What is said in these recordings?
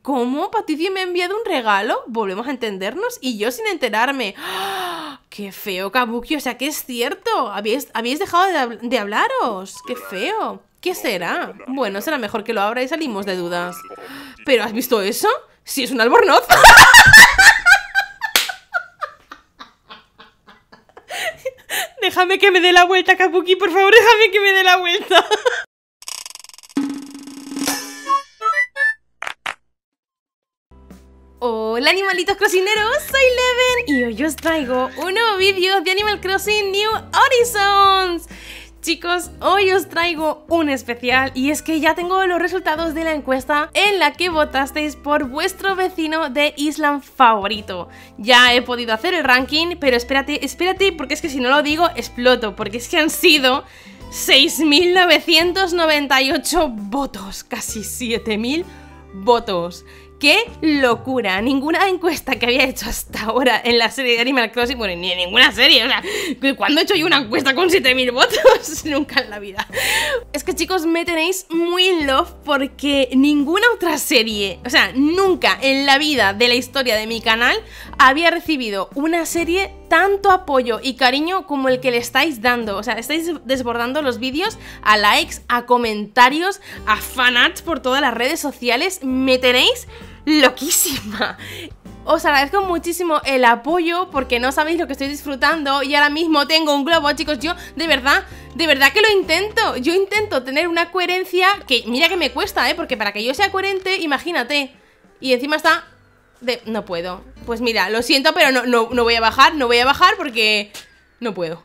¿Cómo? ¿Patricia me ha enviado un regalo? ¿Volvemos a entendernos? Y yo sin enterarme. ¡Ah! ¡Qué feo, Kabuki! O sea, que es cierto. Habéis, dejado de, hablaros. ¡Qué feo! ¿Qué será? Bueno, será mejor que lo abra y salimos de dudas. ¿Pero has visto eso? ¡Si es un albornoz! déjame que me dé la vuelta, Kabuki, por favor, déjame que me dé la vuelta. Hola animalitos cocineros, soy Leven y hoy os traigo un nuevo vídeo de Animal Crossing New Horizons. Chicos, hoy os traigo un especial y es que ya tengo los resultados de la encuesta en la que votasteis por vuestro vecino de Island favorito. Ya he podido hacer el ranking, pero espérate, espérate, porque es que si no lo digo exploto, porque es que han sido 6.998 votos, casi 7.000 votos. ¡Qué locura! Ninguna encuesta que había hecho hasta ahora en la serie de Animal Crossing, bueno, ni en ninguna serie, o sea, ¿cuándo he hecho yo una encuesta con 7000 votos? Nunca en la vida. Es que chicos, me tenéis muy en love porque ninguna otra serie, o sea, nunca en la vida de la historia de mi canal había recibido una serie tanto apoyo y cariño como el que le estáis dando. O sea, estáis desbordando los vídeos a likes, a comentarios, a fanats por todas las redes sociales. Me tenéis loquísima. Os agradezco muchísimo el apoyo porque no sabéis lo que estoy disfrutando y ahora mismo tengo un globo, chicos, yo de verdad, de verdad que lo intento. Yo intento tener una coherencia que mira que me cuesta, ¿eh? Porque para que yo sea coherente, imagínate. Y encima está de... No puedo. Pues mira, lo siento, pero no, no voy a bajar, no voy a bajar porque... No puedo.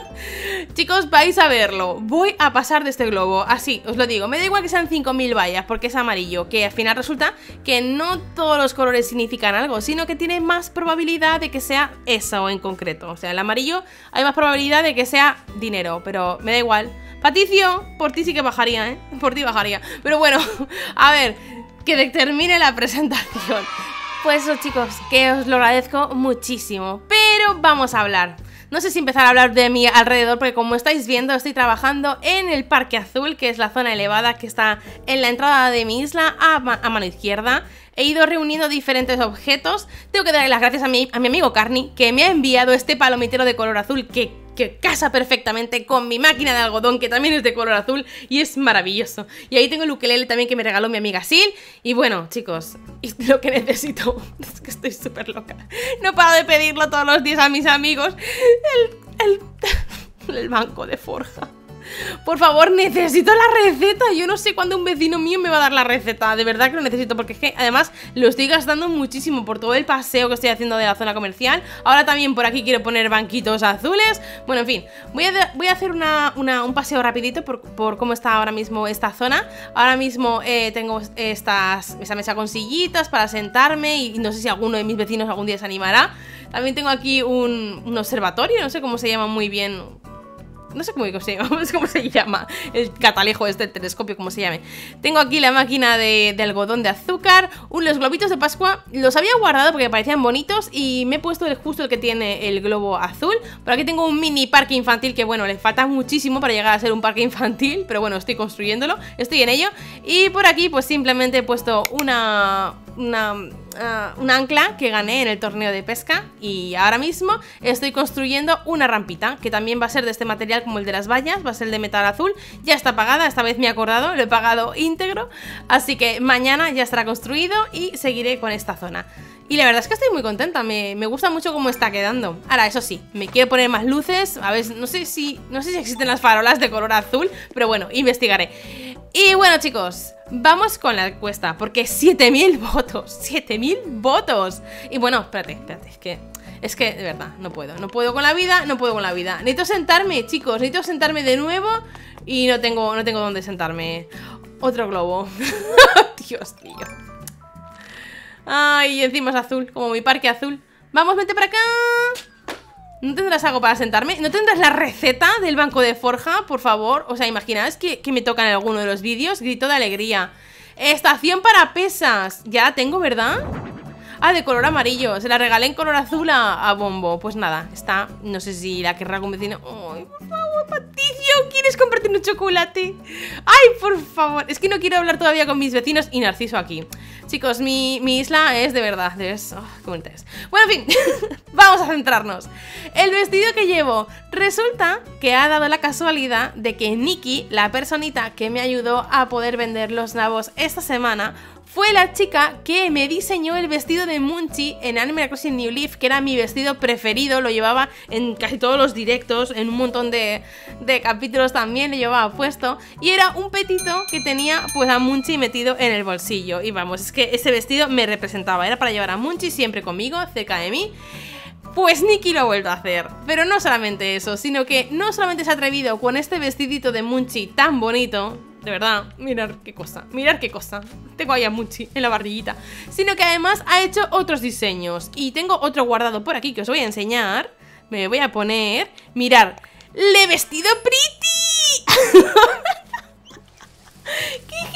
Chicos, vais a verlo. Voy a pasar de este globo. Así, os lo digo. Me da igual que sean 5.000 vallas porque es amarillo. Que al final resulta que no todos los colores significan algo, sino que tiene más probabilidad de que sea eso en concreto. O sea, el amarillo hay más probabilidad de que sea dinero, pero me da igual. Paticio, por ti sí que bajaría, ¿eh? Por ti bajaría. Pero bueno, a ver, que termine la presentación. Pues eso, chicos, que os lo agradezco muchísimo. Pero vamos a hablar. No sé si empezar a hablar de mi alrededor, porque como estáis viendo, estoy trabajando en el Parque Azul, que es la zona elevada que está en la entrada de mi isla a, mano izquierda. He ido reuniendo diferentes objetos. Tengo que darle las gracias a mi, a mi amigo Carney, que me ha enviado este palomitero de color azul, que que casa perfectamente con mi máquina de algodón, que también es de color azul y es maravilloso. Y ahí tengo el ukelele también que me regaló mi amiga Sil. Y bueno, chicos, lo que necesito es que estoy súper loca. No paro de pedirlo todos los días a mis amigos. El, el banco de forja. Por favor, necesito la receta. Yo no sé cuándo un vecino mío me va a dar la receta. De verdad que lo necesito, porque es que además lo estoy gastando muchísimo por todo el paseo que estoy haciendo de la zona comercial. Ahora también por aquí quiero poner banquitos azules. Bueno, en fin, voy a, hacer un paseo rapidito por, cómo está ahora mismo esta zona. Ahora mismo eh, tengo estas, esta mesa con sillitas para sentarme y no sé si alguno de mis vecinos algún día se animará. También tengo aquí un observatorio, no sé cómo se llama muy bien no sé cómo, se, cómo se llama, el catalejo este, el telescopio, como se llame. Tengo aquí la máquina de, algodón de azúcar, Unos los globitos de Pascua, los había guardado porque parecían bonitos y me he puesto el, justo el que tiene el globo azul. Por aquí tengo un mini parque infantil que, bueno, le falta muchísimo para llegar a ser un parque infantil, pero bueno, estoy construyéndolo, estoy en ello. Y por aquí, pues simplemente he puesto una... una Ah, un ancla que gané en el torneo de pesca y ahora mismo estoy construyendo una rampita que también va a ser de este material como el de las vallas, va a ser de metal azul, ya está pagada, esta vez me he acordado, lo he pagado íntegro, así que mañana ya estará construido y seguiré con esta zona. Y la verdad es que estoy muy contenta, me, gusta mucho cómo está quedando. Ahora, eso sí, me quiero poner más luces, a ver, no sé si no sé si existen las farolas de color azul, pero bueno, investigaré. Y bueno, chicos, vamos con la encuesta, porque 7000 votos, 7000 votos. Y bueno, espérate, espérate, es que es que de verdad, no puedo, no puedo con la vida, no puedo con la vida. Necesito sentarme, chicos, necesito sentarme de nuevo y no tengo no tengo dónde sentarme. Otro globo. Dios mío. Ay, encima es azul, como mi parque azul Vamos, vente para acá ¿No tendrás algo para sentarme? ¿No tendrás la receta del banco de forja, por favor? O sea, imaginaos que, que me toca en alguno de los vídeos Grito de alegría Estación para pesas Ya la tengo, ¿verdad? Ah, de color amarillo. Se la regalé en color azul a, Bombo. Pues nada, está. No sé si la querrá algún vecino. ¡Ay, por favor, Patricio! ¿Quieres compartir un chocolate? ¡Ay, por favor! Es que no quiero hablar todavía con mis vecinos y Narciso aquí. Chicos, mi, isla es de verdad. Es, oh, qué Bueno, en fin, vamos a centrarnos. El vestido que llevo. Resulta que ha dado la casualidad de que Nikki, la personita que me ayudó a poder vender los nabos esta semana, fue la chica que me diseñó el vestido de Munchi en Animal Crossing New Leaf, que era mi vestido preferido, lo llevaba en casi todos los directos, en un montón de, capítulos también lo llevaba puesto, y era un petito que tenía pues a Munchi metido en el bolsillo, y vamos, es que ese vestido me representaba, era para llevar a Munchi siempre conmigo, cerca de mí, pues Nikki lo ha vuelto a hacer. Pero no solamente eso, sino que no solamente se ha atrevido con este vestidito de Munchi tan bonito, de verdad, mirar qué cosa, mirar qué cosa. Tengo a Munchi en la barrillita. Sino que además ha hecho otros diseños. Y tengo otro guardado por aquí que os voy a enseñar. Me voy a poner. Mirar, le he vestido pretty. ¡Qué genial!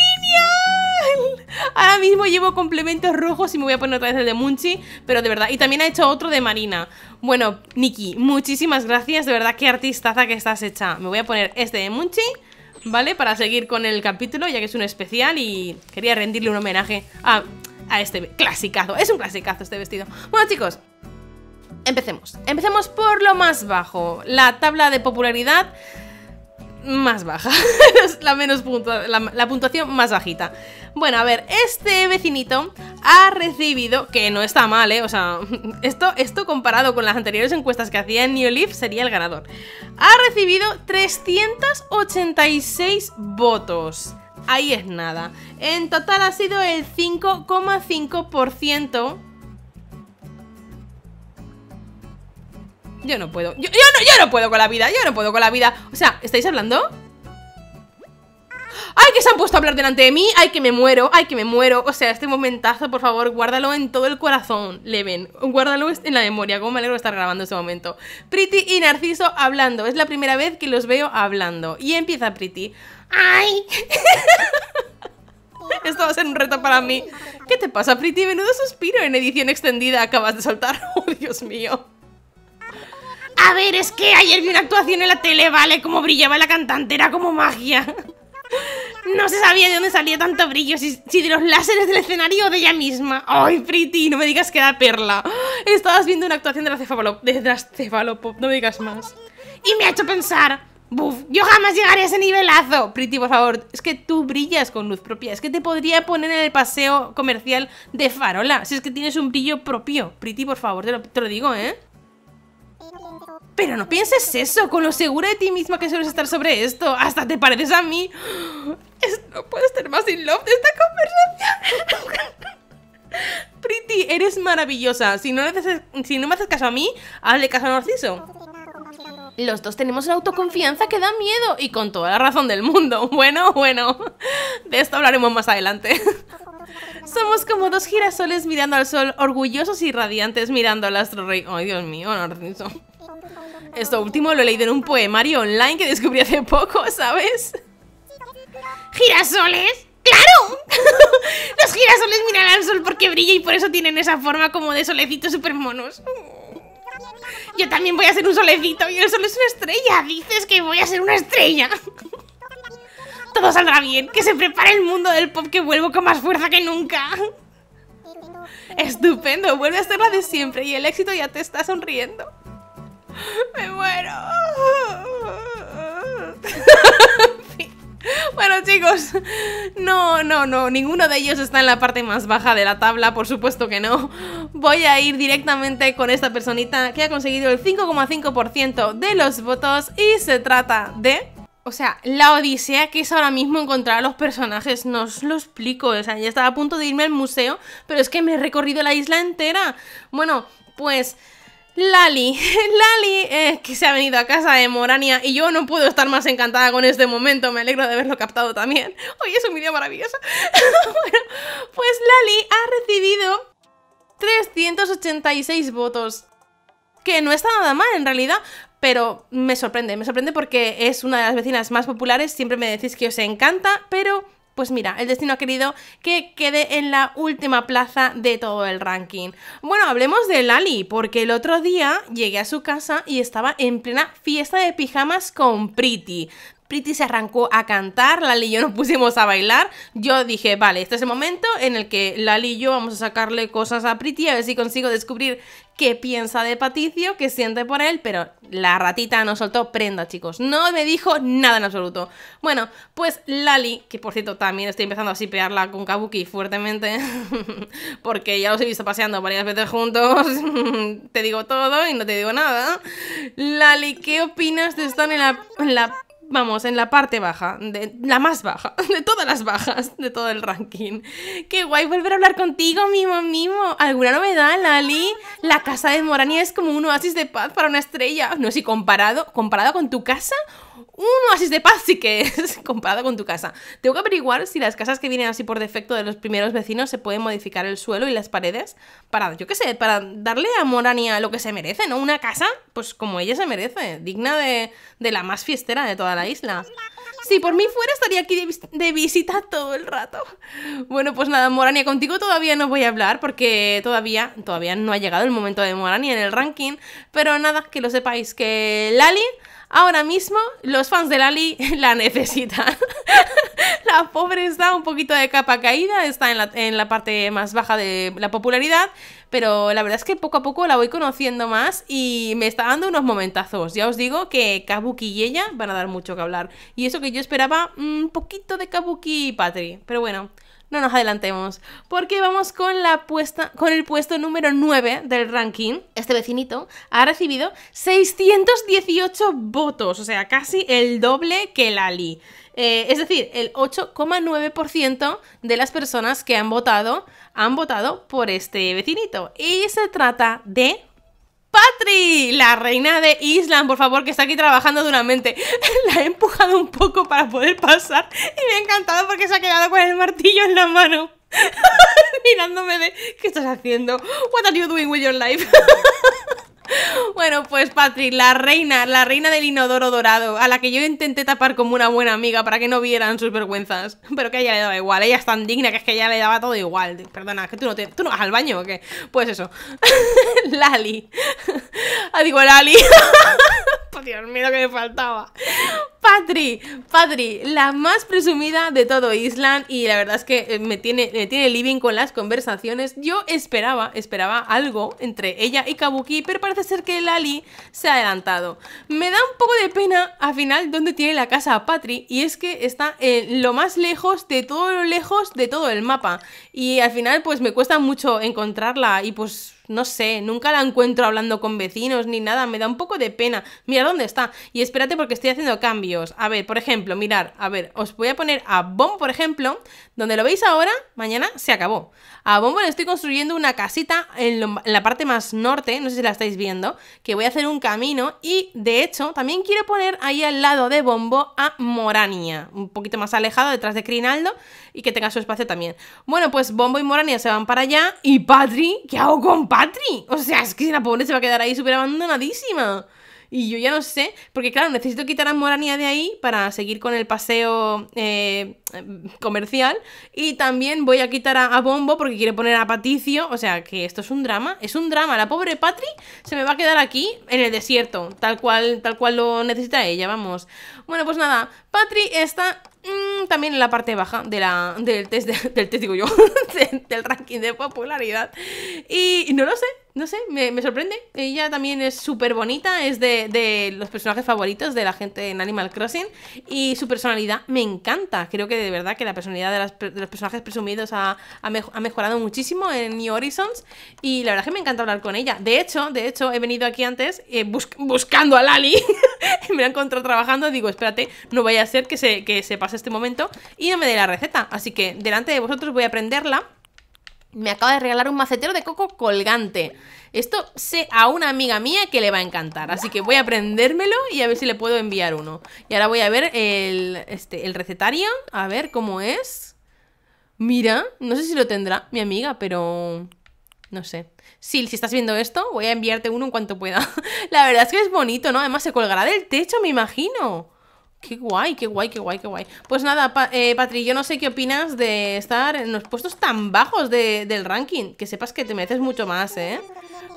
Ahora mismo llevo complementos rojos y me voy a poner otra vez el de Munchi, pero de verdad. Y también ha hecho otro de Marina. Bueno, Nikki, muchísimas gracias. De verdad, qué artistaza que estás hecha. Me voy a poner este de Munchi ¿vale? Para seguir con el capítulo, ya que es un especial y quería rendirle un homenaje a, este clasicazo. Es un clasicazo este vestido. Bueno, chicos, empecemos. Empecemos por lo más bajo, la tabla de popularidad más baja, la, menos la, puntuación más bajita. Bueno, a ver, este vecinito ha recibido, que no está mal, ¿eh? O sea, esto, esto comparado con las anteriores encuestas que hacía en New Leaf sería el ganador. Ha recibido 386 votos. Ahí es nada. En total ha sido el 5,5% Yo no puedo. Yo, no, yo no puedo con la vida. Yo no puedo con la vida. O sea, ¿estáis hablando? ¡Ay, que se han puesto a hablar delante de mí! ¡Ay, que me muero! ¡Ay, que me muero! O sea, este momentazo, por favor, guárdalo en todo el corazón, Leven. Guárdalo en la memoria. Cómo me alegro de estar grabando este momento. Pretty y Narciso hablando. Es la primera vez que los veo hablando. Y empieza Pretty. ¡Ay! Esto va a ser un reto para mí. ¿Qué te pasa, Pretty? Menudo suspiro en edición extendida acabas de soltar. ¡Oh, Dios mío! A ver, es que ayer vi una actuación en la tele, ¿vale? Como brillaba la cantante, era como magia. No se sabía de dónde salía tanto brillo, si, si, de los láseres del escenario o de ella misma. ¡Ay, Pretty! No me digas que da perla. Estabas viendo una actuación de la, cefalop de la cefalopop, no me digas más. Y me ha hecho pensar, ¡buf! Yo jamás llegaré a ese nivelazo. Pretty, por favor, es que tú brillas con luz propia. Es que te podría poner en el paseo comercial de farola, si es que tienes un brillo propio. Pretty, por favor, te lo digo, ¿eh? Pero no pienses eso, con lo segura de ti misma que sueles estar sobre esto. Hasta te pareces a mí. no puedes estar más in love de esta conversación. Pretty, eres maravillosa. Si no, me haces caso a mí, hazle caso a Narciso. Los dos tenemos una autoconfianza que da miedo y con toda la razón del mundo. Bueno, bueno, de esto hablaremos más adelante. Somos como dos girasoles mirando al sol, orgullosos y radiantes mirando al astro rey. Ay, Dios mío, Narciso. Esto último lo he leído en un poemario online que descubrí hace poco, ¿sabes? ¿Girasoles? ¡Claro! Los girasoles miran al sol porque brilla y por eso tienen esa forma como de solecitos super monos. Yo también voy a ser un solecito y el sol es una estrella. Dices que voy a ser una estrella. Todo saldrá bien. Que se prepare el mundo del pop que vuelvo con más fuerza que nunca. Estupendo, vuelve a ser la de siempre y el éxito ya te está sonriendo. Me muero. Bueno chicos, no, no, no, ninguno de ellos está en la parte más baja de la tabla, por supuesto que no. Voy a ir directamente con esta personita que ha conseguido el 5,5% de los votos y se trata de... O sea, la odisea que es ahora mismo encontrar a los personajes, no os lo explico. O sea, ya estaba a punto de irme al museo, pero es que me he recorrido la isla entera. Bueno, pues... Lali, Lali, eh, que se ha venido a casa de Morania y yo no puedo estar más encantada con este momento, me alegro de haberlo captado también. Hoy es un vídeo maravilloso. bueno, pues Lali ha recibido 386 votos, que no está nada mal en realidad, pero me sorprende, me sorprende porque es una de las vecinas más populares, siempre me decís que os encanta, pero pues mira, el destino ha querido que quede en la última plaza de todo el ranking. Bueno, hablemos de Lali, porque el otro día llegué a su casa y estaba en plena fiesta de pijamas con Pretty. Pretty se arrancó a cantar, Lali y yo nos pusimos a bailar. Yo dije, vale, este es el momento en el que Lali y yo vamos a sacarle cosas a Pretty a ver si consigo descubrir qué piensa de Patricio, qué siente por él, pero la ratita no soltó prenda, chicos. No me dijo nada en absoluto. Bueno, pues Lali, que por cierto también estoy empezando a sipearla con Kabuki fuertemente, porque ya los he visto paseando varias veces juntos, te digo todo y no te digo nada. Lali, ¿qué opinas de estar en la vamos, en la parte baja, de, la más baja, de todas las bajas, de todo el ranking. Qué guay volver a hablar contigo, Mimo Mimo. ¿Alguna novedad, Lali? La casa de Morania es como un oasis de paz para una estrella. No, si comparado, comparado con tu casa, un oasis de paz sí que es comparado con tu casa. Tengo que averiguar si las casas que vienen así por defecto de los primeros vecinos se pueden modificar el suelo y las paredes para, yo qué sé, para darle a Morania lo que se merece, ¿no? Una casa, pues como ella se merece, digna de, la más fiestera de toda la isla. Si por mí fuera, estaría aquí de, de, visita todo el rato. Bueno, pues nada, Morania, contigo todavía no voy a hablar porque todavía, todavía no ha llegado el momento de Morania en el ranking. Pero nada, que lo sepáis que Lali Ahora mismo los fans de Lali la necesitan. la pobre está un poquito de capa caída, está en la, parte más baja de la popularidad, pero la verdad es que poco a poco la voy conociendo más y me está dando unos momentazos. Ya os digo que Kabuki y ella van a dar mucho que hablar. Y eso que yo esperaba un poquito de Kabuki y Patri, pero bueno no nos adelantemos, porque vamos con la puesta, con el puesto número 9 del ranking. Este vecinito ha recibido 618 votos, o sea, casi el doble que Lali. Eh, es decir, el 8,9% de las personas que han votado han votado por este vecinito. Y se trata de Patri, la reina de Island, por favor, que está aquí trabajando duramente. La he empujado un poco para poder pasar y me ha encantado porque se ha quedado con el martillo en la mano. Mirándome de, ¿qué estás haciendo? What are you doing with your life? Bueno, pues Patrick, la reina, la reina del inodoro dorado, a la que yo intenté tapar como una buena amiga para que no vieran sus vergüenzas, pero que a ella le daba igual, ella es tan digna que es que ella le daba todo igual. Perdona, que tú no te, tú no vas al baño o qué? Pues eso. Lali. Ah, digo Lali. Oh, Dios mío, que me faltaba. Patri, Patri, la más presumida de todo Island y la verdad es que eh, me tiene, me tiene living con las conversaciones. Yo esperaba, esperaba algo entre ella y Kabuki, pero parece ser que Lali se ha adelantado. Me da un poco de pena al final dónde tiene la casa Patri y es que está en lo más lejos de todo lo lejos de todo el mapa y al final pues me cuesta mucho encontrarla y pues no sé, nunca la encuentro hablando con vecinos ni nada, me da un poco de pena. Mira dónde está. Y espérate porque estoy haciendo cambios. A ver, por ejemplo, mirar, a ver, os voy a poner a Bombo, por ejemplo, donde lo veis ahora, mañana se acabó. A Bombo le estoy construyendo una casita en, la parte más norte, no sé si la estáis viendo, que voy a hacer un camino y de hecho también quiero poner ahí al lado de Bombo a Morania, un poquito más alejado detrás de Crinaldo y que tenga su espacio también. Bueno, pues Bombo y Morania se van para allá y Patri, ¿qué hago con Patri? O sea, es que la pobre se va a quedar ahí súper abandonadísima. Y yo ya no sé, porque claro, necesito quitar a Morania de ahí para seguir con el paseo eh, comercial. Y también voy a quitar a, Bombo porque quiere poner a Paticio. O sea, que esto es un drama. Es un drama. La pobre Patri se me va a quedar aquí en el desierto, tal cual, tal cual lo necesita ella, vamos. Bueno, pues nada, Patri está mm, también en la parte baja de del test, del test digo yo, del ranking de popularidad. Y no lo sé, no sé, me, sorprende. Ella también es súper bonita, es de, los personajes favoritos de la gente en Animal Crossing y su personalidad me encanta. Creo que de verdad que la personalidad de, los personajes presumidos ha, mejorado muchísimo en New Horizons y la verdad es que me encanta hablar con ella. De hecho, de hecho, he venido aquí antes eh, buscando a Lali, me la encontrado trabajando, digo, espérate, no vaya a ser que se, que se pase este momento y no me dé la receta. Así que delante de vosotros voy a aprenderla me acaba de regalar un macetero de coco colgante. Esto sé a una amiga mía que le va a encantar, así que voy a prendérmelo y a ver si le puedo enviar uno. Y ahora voy a ver el, este, el recetario, a ver cómo es. Mira, no sé si lo tendrá mi amiga, pero no sé. Sil, si estás viendo esto, voy a enviarte uno en cuanto pueda. La verdad es que es bonito, ¿no? Además se colgará del techo, me imagino. Qué guay, qué guay, qué guay, qué guay. Pues nada, eh, Patri, yo no sé qué opinas de estar en los puestos tan bajos del ranking. Que sepas que te mereces mucho más, ¿eh?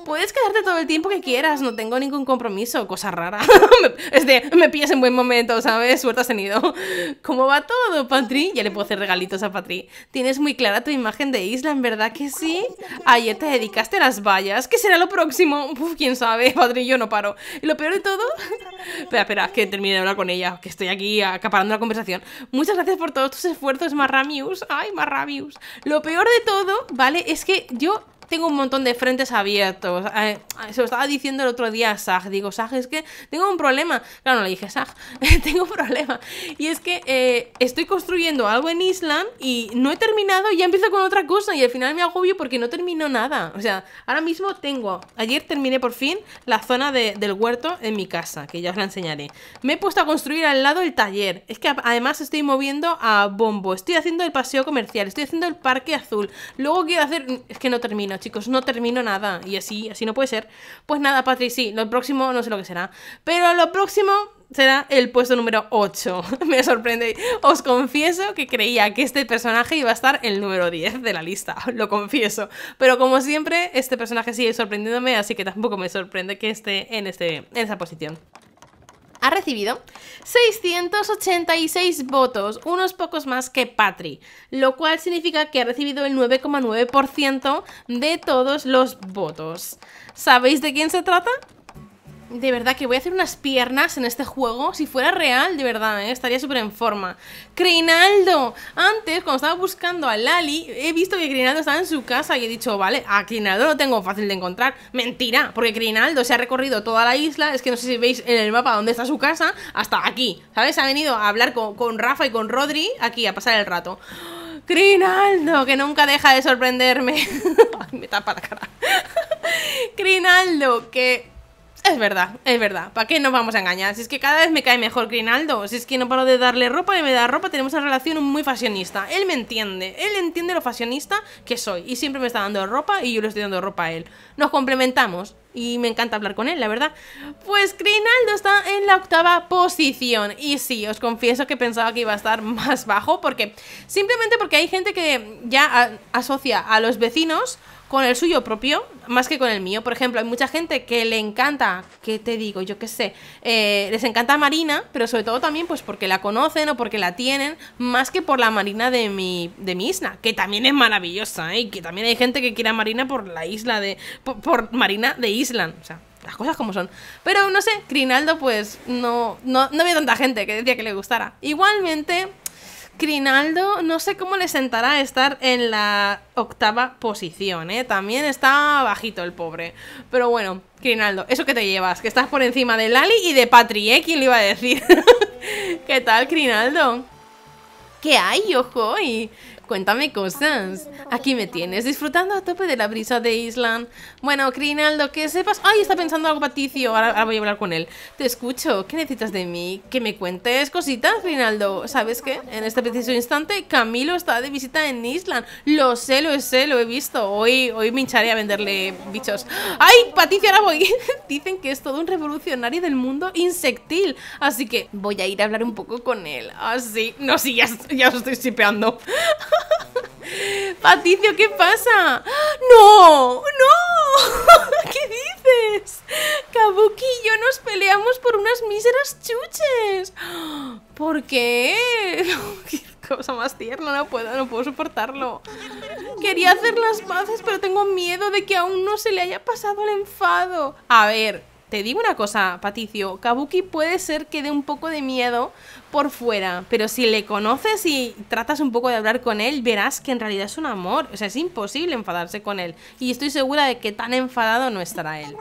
Puedes quedarte todo el tiempo que quieras, no tengo ningún compromiso, cosa rara. es de, me pillas en buen momento, ¿sabes? Suerte has tenido. ¿Cómo va todo, Patri? Ya le puedo hacer regalitos a Patri. Tienes muy clara tu imagen de isla, ¿en verdad que sí? Ayer te dedicaste a las vallas. ¿Qué será lo próximo? Uf, quién sabe, Patri, yo no paro. Y lo peor de todo... espera, espera, que termine de hablar con ella, estoy aquí acaparando la conversación. Muchas gracias por todos tus esfuerzos, Marramius. Ay, Marramius. Lo peor de todo, ¿vale? Es que yo tengo un montón de frentes abiertos. Ah, ah, se lo estaba diciendo el otro día a Sag. Digo, Sag, es que tengo un problema. Claro, no le dije Sag, tengo un problema. Y es que eh, estoy construyendo algo en Island y no he terminado y ya empiezo con otra cosa. Y al final me agobio porque no termino nada. O sea, ahora mismo tengo. Ayer terminé por fin la zona del huerto en mi casa, que ya os la enseñaré. Me he puesto a construir al lado el taller. Es que además estoy moviendo a bombo. Estoy haciendo el paseo comercial. Estoy haciendo el parque azul. Luego quiero hacer. Es que no termino, chicos, no termino nada. Y así, así no puede ser. Pues nada, Patri, sí, lo próximo no sé lo que será. Pero lo próximo será el puesto número 8. Me sorprende. Os confieso que creía que este personaje iba a estar el número 10 de la lista, lo confieso. Pero como siempre, este personaje sigue sorprendiéndome, así que tampoco me sorprende que esté en, este, en esa posición ha recibido 686 votos, unos pocos más que Patri, lo cual significa que ha recibido el 9,9% de todos los votos. ¿Sabéis de quién se trata? De verdad que voy a hacer unas piernas en este juego. Si fuera real, de verdad, ¿eh? estaría súper en forma. Crinaldo Antes, cuando estaba buscando a Lali, he visto que Crinaldo estaba en su casa y he dicho, vale, a Crinaldo lo tengo fácil de encontrar. Mentira, porque Crinaldo se ha recorrido toda la isla. Es que no sé si veis en el mapa dónde está su casa, hasta aquí. ¿Sabes? Ha venido a hablar con, Rafa y con Rodri aquí a pasar el rato. Crinaldo, que nunca deja de sorprenderme. me tapa la cara. Crinaldo, que es verdad, es verdad. ¿Para qué nos vamos a engañar? Si es que cada vez me cae mejor Grinaldo. Si es que no paro de darle ropa y me da ropa, tenemos una relación muy fashionista. Él me entiende, él entiende lo fashionista que soy. Y siempre me está dando ropa y yo le estoy dando ropa a él. Nos complementamos y me encanta hablar con él, la verdad. Pues Grinaldo está en la octava posición. Y sí, os confieso que pensaba que iba a estar más bajo, porque simplemente porque hay gente que ya asocia a los vecinos con el suyo propio más que con el mío. Por ejemplo, hay mucha gente que le encanta, ¿Qué te digo, yo qué sé, eh, les encanta Marina, pero sobre todo también pues porque la conocen o porque la tienen, más que por la Marina de mi, de mi isla, que también es maravillosa, ¿eh? y que también hay gente que quiere Marina por la isla de... por, Marina de Island, o sea, las cosas como son. Pero no sé, Crinaldo pues no, no, no había tanta gente que decía que le gustara. Igualmente, Crinaldo, no sé cómo le sentará estar en la octava posición, ¿eh? También está bajito el pobre. Pero bueno, Crinaldo, eso que te llevas, que estás por encima de Lali y de Patri, ¿eh? ¿Quién le iba a decir? ¿Qué tal, Crinaldo? ¿Qué hay, ojo? Y cuéntame cosas. Aquí me tienes, disfrutando a tope de la brisa de Island. Bueno, Crinaldo, que sepas... ¡Ay, está pensando algo paticio! Ahora, voy a hablar con él. Te escucho. ¿Qué necesitas de mí? Que me cuentes cositas, Crinaldo. ¿Sabes qué? En este preciso instante, Camilo está de visita en Island. Lo sé, lo sé, lo he visto. Hoy, hoy me hincharé a venderle bichos. ¡Ay, paticio, ahora voy! Dicen que es todo un revolucionario del mundo insectil. Así que voy a ir a hablar un poco con él. Así... no, sí, ya, ya os estoy chipeando. paticio ¿qué pasa? ¡No! ¡No! ¿Qué dices? Kabuki y yo nos peleamos por unas míseras chuches. ¿Por qué? ¡Qué cosa más tierna! No puedo, no puedo soportarlo. Quería hacer las paces, pero tengo miedo de que aún no se le haya pasado el enfado. A ver, te digo una cosa, Patricio, Kabuki puede ser que dé un poco de miedo por fuera, pero si le conoces y tratas un poco de hablar con él, verás que en realidad es un amor. O sea, es imposible enfadarse con él. Y estoy segura de que tan enfadado no estará él.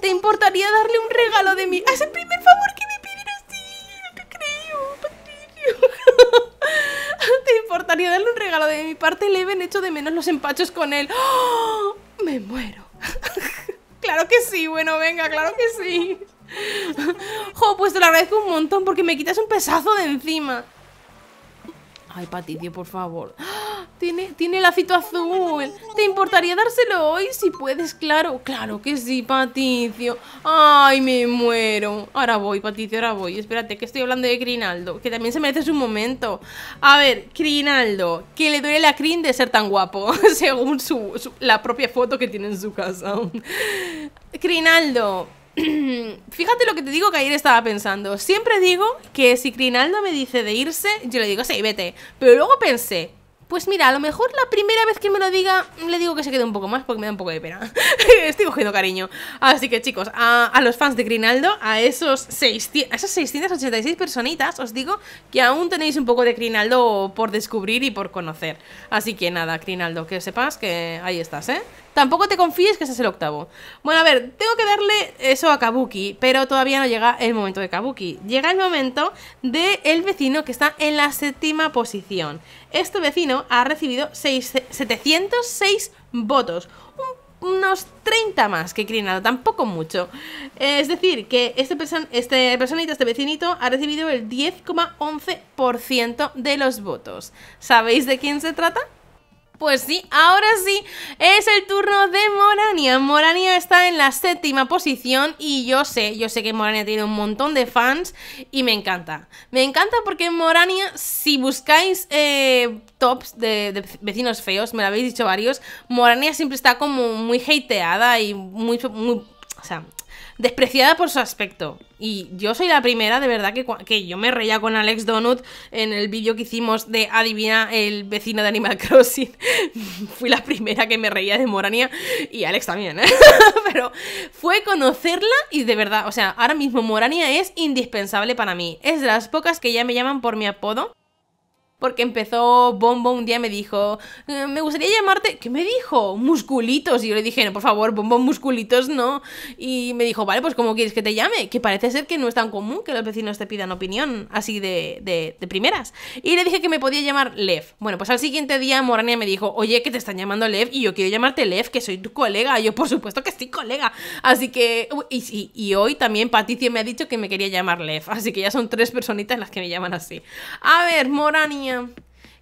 ¿Te importaría darle un regalo de mí? Es el primer favor que me piden así. No te creo, Patricio. ¿Te importaría darle un regalo de mi parte? Le ven hecho de menos los empachos con él. ¡Oh! Me muero. Claro que sí, bueno, venga, claro que sí. Jo, pues te lo agradezco un montón porque me quitas un pesazo de encima. Ay, Paticio, por favor. Tiene, el lacito azul. ¿Te importaría dárselo hoy? Si puedes, claro. Claro que sí, Paticio. Ay, me muero. Ahora voy, Paticio, ahora voy. Espérate, que estoy hablando de Grinaldo Que también se merece su momento. A ver, Crinaldo. Que le duele la crin de ser tan guapo. según la propia foto que tiene en su casa. Crinaldo. Fíjate lo que te digo que ayer estaba pensando. Siempre digo que si Crinaldo me dice de irse, yo le digo, sí, vete. Pero luego pensé, pues mira, a lo mejor la primera vez que me lo diga, le digo que se quede un poco más porque me da un poco de pena. Estoy cogiendo cariño. Así que chicos, a, los fans de Crinaldo, a, esos a esas 686 personitas, os digo que aún tenéis un poco de Crinaldo por descubrir y por conocer. Así que nada, Crinaldo, que sepas que ahí estás, ¿eh? Tampoco te confíes que ese es el octavo. Bueno, a ver, tengo que darle eso a Kabuki, pero todavía no llega el momento de Kabuki. Llega el momento del el vecino que está en la séptima posición. Este vecino ha recibido 706 votos. unos 30 más que Crinado, tampoco mucho. Es decir, que este, este personito, este vecinito, ha recibido el 10,11% de los votos. ¿Sabéis de quién se trata? Pues sí, ahora sí, es el turno de Morania. Morania está en la séptima posición y yo sé, yo sé que Morania tiene un montón de fans y me encanta. Me encanta porque Morania, si buscáis eh, tops de, vecinos feos, me lo habéis dicho varios, Morania siempre está como muy hateada y muy, muy o sea, despreciada por su aspecto. Y yo soy la primera, de verdad, que, yo me reía con Alex Donut en el vídeo que hicimos de Adivina el vecino de Animal Crossing. Fui la primera que me reía de Morania y Alex también, ¿eh? Pero fue conocerla y de verdad, o sea, ahora mismo Morania es indispensable para mí. Es de las pocas que ya me llaman por mi apodo porque empezó Bombo un día me dijo, eh, me gustaría llamarte, ¿qué me dijo? Musculitos. Y yo le dije, no, por favor, Bombo, musculitos no. Y me dijo, vale, pues ¿cómo quieres que te llame? Que parece ser que no es tan común que los vecinos te pidan opinión así de, de, primeras. Y le dije que me podía llamar Lev. Bueno, pues al siguiente día Morania me dijo, oye, que te están llamando Lev y yo quiero llamarte Lev, que soy tu colega. yo, por supuesto que sí, colega. Así que, y, hoy también Patricia me ha dicho que me quería llamar Lev. Así que ya son tres personitas las que me llaman así. A ver, Morania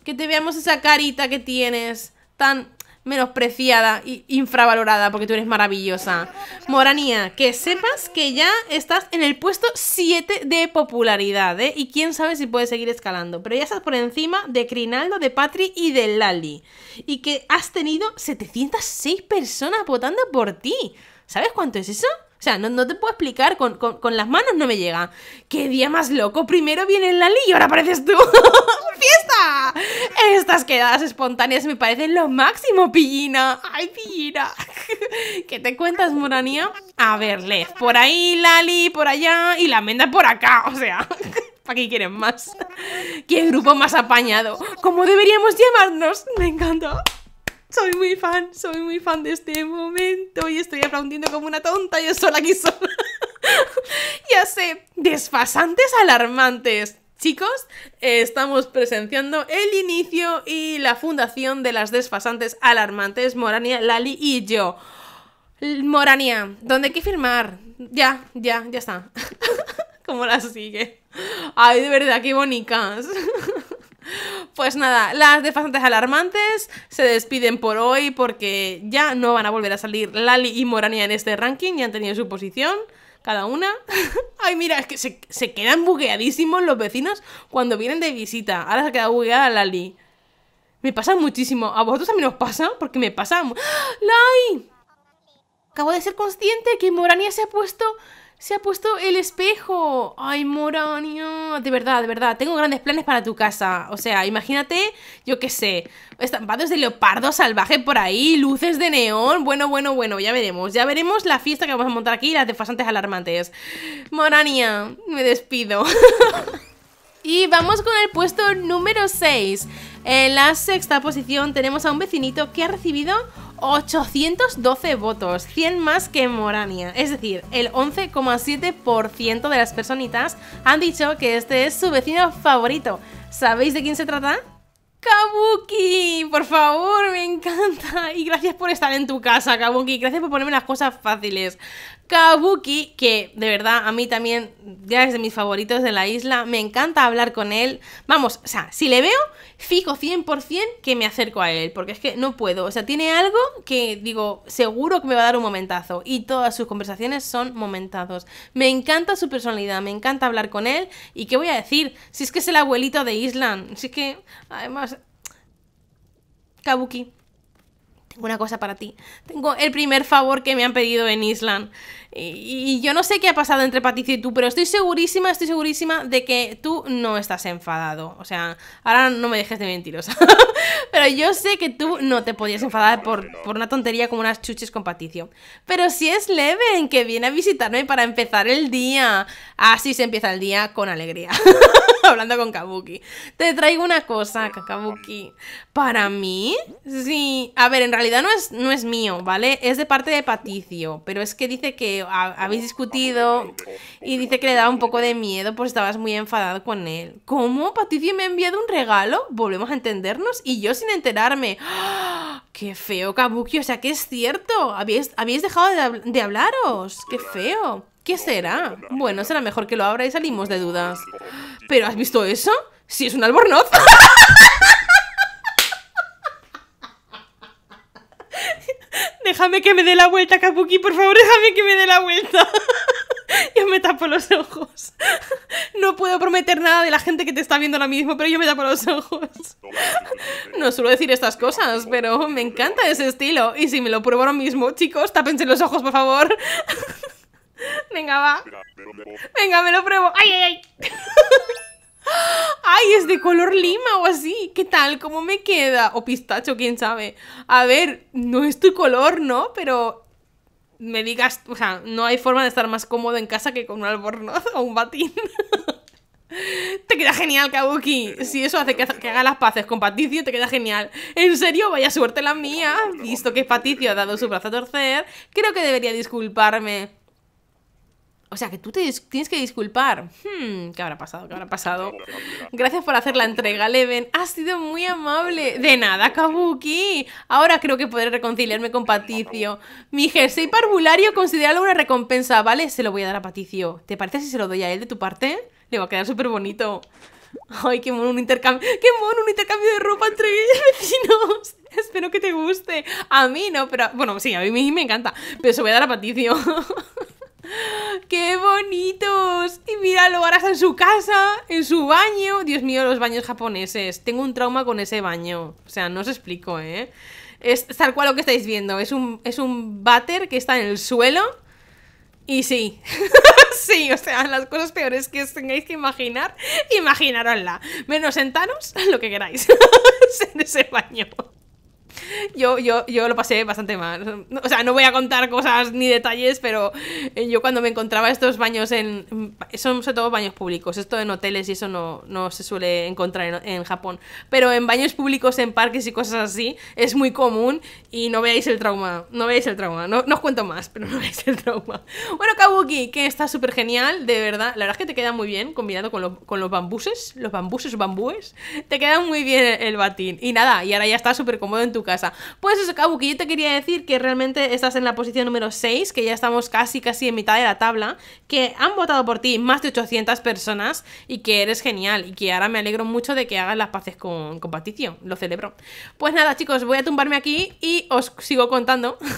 que te veamos esa carita que tienes. Tan menospreciada e infravalorada porque tú eres maravillosa. Moranía, que sepas que ya estás en el puesto 7 de popularidad, ¿eh? Y quién sabe si puedes seguir escalando. Pero ya estás por encima de Crinaldo, de Patri y de Lali. Y que has tenido 706 personas votando por ti. ¿Sabes cuánto es eso? O sea, no, te puedo explicar, con, las manos no me llega. ¡Qué día más loco! Primero viene Lali y ahora apareces tú. ¡Fiesta! Estas quedadas espontáneas me parecen lo máximo, Pillina. ¡Ay, Pillina! ¿Qué te cuentas, Moranía? A ver, Lez, por ahí, Lali, por allá y la menda por acá, o sea... ¿Para qué quieren más? ¿Qué grupo más apañado? ¿Cómo deberíamos llamarnos? Me encanta soy muy fan, soy muy fan de este momento y estoy aplaudiendo como una tonta yo sola aquí sola. ya sé, desfasantes alarmantes. Chicos, estamos presenciando el inicio y la fundación de las desfasantes alarmantes Morania, Lali y yo. Morania, ¿dónde hay que firmar? Ya, ya, ya está. ¿Cómo la sigue? Ay, de verdad, qué bonitas. Pues nada, las defasantes alarmantes se despiden por hoy porque ya no van a volver a salir Lali y Morania en este ranking, ya han tenido su posición cada una. Ay, mira, es que se, se, quedan bugueadísimos los vecinos cuando vienen de visita. Ahora se ha quedado bugueada Lali. Me pasa muchísimo. ¿A vosotros también os pasa? Porque me pasa... ¡Ah! ¡Lali! Acabo de ser consciente que Morania se ha puesto se ha puesto el espejo. Ay, Morania, De verdad, de verdad. Tengo grandes planes para tu casa. O sea, imagínate, yo qué sé, estampados de leopardo salvaje por ahí, luces de neón. Bueno, bueno, bueno, ya veremos. Ya veremos la fiesta que vamos a montar aquí y las desfasantes alarmantes. Morania, me despido. y vamos con el puesto número 6. En la sexta posición tenemos a un vecinito que ha recibido 812 votos, 100 más que Morania. Es decir, el 11,7% de las personitas han dicho que este es su vecino favorito. ¿Sabéis de quién se trata? Kabuki, por favor, me encanta. Y gracias por estar en tu casa, Kabuki. Gracias por ponerme las cosas fáciles. Kabuki, que de verdad a mí también ya es de mis favoritos de la isla, me encanta hablar con él. Vamos, o sea, si le veo, fijo 100% que me acerco a él, porque es que no puedo. O sea, tiene algo que digo, seguro que me va a dar un momentazo. Y todas sus conversaciones son momentazos. Me encanta su personalidad, me encanta hablar con él. ¿Y qué voy a decir? Si es que es el abuelito de Island, si es que, además, Kabuki. Tengo una cosa para ti. Tengo el primer favor que me han pedido en Island. Y yo no sé qué ha pasado entre Paticio y tú, pero estoy segurísima, estoy segurísima de que tú no estás enfadado. O sea, ahora no me dejes de mentirosa. pero yo sé que tú no te podías enfadar por, una tontería como unas chuches con Paticio Pero si es Leven, que viene a visitarme para empezar el día. Así se empieza el día con alegría. Hablando con Kabuki. Te traigo una cosa, Kabuki. ¿Para mí? Sí. A ver, en realidad no es, no es mío, ¿vale? Es de parte de Paticio, Pero es que dice que habéis discutido y dice que le daba un poco de miedo pues estabas muy enfadado con él. ¿Cómo? ¿Patricia me ha enviado un regalo? ¿Volvemos a entendernos? Y yo sin enterarme. ¡Ah! ¡Qué feo, Kabuki! O sea, que es cierto. ¿Habéis, dejado de, hablaros? ¡Qué feo! ¿Qué será? Bueno, será mejor que lo abra y salimos de dudas. ¿Pero has visto eso? Si es un albornoz. Déjame que me dé la vuelta, Kabuki, por favor, déjame que me dé la vuelta. yo me tapo los ojos. No puedo prometer nada de la gente que te está viendo ahora mismo, pero yo me tapo los ojos. No suelo decir estas cosas, pero me encanta ese estilo. Y si me lo pruebo ahora mismo, chicos, tápense los ojos, por favor. Venga, va. Venga, me lo pruebo. ¡Ay, ay, ay! Ay, es de color lima o así. ¿Qué tal? ¿Cómo me queda? O pistacho, quién sabe. A ver, no es tu color, ¿no? Pero me digas, o sea, no hay forma de estar más cómodo en casa que con un albornoz o un batín. te queda genial, Kabuki. Si eso hace que, haga las paces con Paticio te queda genial. En serio, vaya suerte la mía. Visto que Paticio ha dado su brazo a torcer, creo que debería disculparme. O sea, que tú te tienes que disculpar. Hmm, ¿Qué habrá pasado? ¿Qué habrá pasado? Gracias por hacer la entrega, Leven. Has sido muy amable. De nada, Kabuki. Ahora creo que podré reconciliarme con Paticio. Mi jersey parvulario, consideralo una recompensa, ¿vale? Se lo voy a dar a Paticio. ¿Te parece si se lo doy a él de tu parte? Le va a quedar súper bonito. Ay, qué mono un intercambio. ¡Qué mono un intercambio de ropa entre vecinos! Espero que te guste. A mí no, pero. Bueno, sí, a mí me encanta. Pero se lo voy a dar a Paticio. ¡Qué bonitos! Y míralo, lo harás en su casa, en su baño. Dios mío, los baños japoneses. Tengo un trauma con ese baño. O sea, no os explico, ¿eh? Es tal cual lo que estáis viendo. Es un, es un váter que está en el suelo. Y sí, sí, o sea, las cosas peores que os tengáis que imaginar, imaginarosla. Menos sentaros, lo que queráis, en ese baño. Yo, yo, yo lo pasé bastante mal. O sea, no voy a contar cosas ni detalles, pero eh, yo cuando me encontraba estos baños en... Son sobre todo baños públicos, esto en hoteles y eso no, se suele encontrar en, Japón. Pero en baños públicos, en parques y cosas así, es muy común y no veáis el trauma. No veáis el trauma. No, os cuento más, pero no veáis el trauma. Bueno, Kabuki, que está súper genial, de verdad. La verdad es que te queda muy bien combinado con, los bambuses, los bambuses, bambúes. Te queda muy bien el, el batín. Y nada, y ahora ya está súper cómodo en tu casa. Pues eso, Kabuki, yo te quería decir que realmente estás en la posición número 6, que ya estamos casi, casi en mitad de la tabla, que han votado por ti más de 800 personas y que eres genial y que ahora me alegro mucho de que hagas las paces con, con Patricio, lo celebro. Pues nada, chicos, voy a tumbarme aquí y os sigo contando.